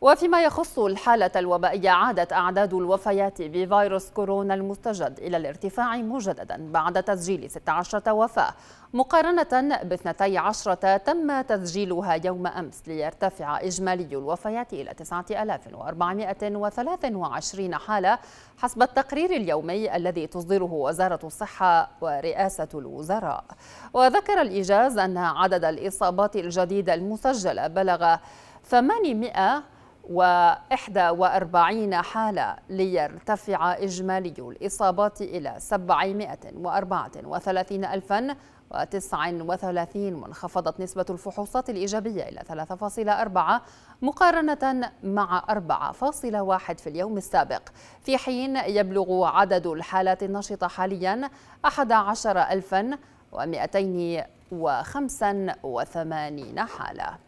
وفيما يخص الحالة الوبائية عادت أعداد الوفيات بفيروس كورونا المستجد إلى الارتفاع مجددا بعد تسجيل 16 وفاة مقارنة ب 12 تم تسجيلها يوم أمس ليرتفع إجمالي الوفيات إلى 9423 حالة حسب التقرير اليومي الذي تصدره وزارة الصحة ورئاسة الوزراء وذكر الإيجاز أن عدد الإصابات الجديدة المسجلة بلغ 800 41 حالة ليرتفع إجمالي الإصابات إلى 734 ألفاً و39 وانخفضت نسبة الفحوصات الإيجابية إلى 3.4 مقارنة مع 4.1 في اليوم السابق في حين يبلغ عدد الحالات النشطة حاليا 11285 حالة